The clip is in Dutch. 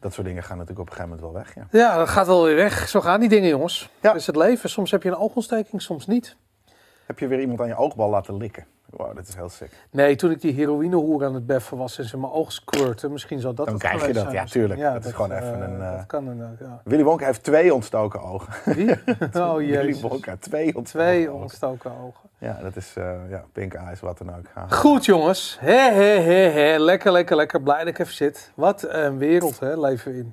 Dat soort dingen gaan natuurlijk op een gegeven moment wel weg. Ja, ja dat gaat wel weer weg. Zo gaan die dingen, jongens. Ja. is het leven. Soms heb je een oogontsteking, soms niet. Heb je weer iemand aan je oogbal laten likken? Wow, dat is heel sick. Nee, toen ik die heroïnehoer aan het beffen was en ze mijn oog squirtte, misschien zal dat Dan het krijg je dat, zijn. ja, tuurlijk. dat, dat, is gewoon even eh, een... Uh... Dat kan een ja. Willy Wonka heeft twee ontstoken ogen. Wie? oh Willy Wonka, twee ontstoken, twee ontstoken ogen. Ja, dat is eh, ja, pink eyes, wat dan ook. Goed jongens. He, he, he, he. Lekker, lekker, lekker. Blij dat ik even zit. Wat een wereld hè, leven we in.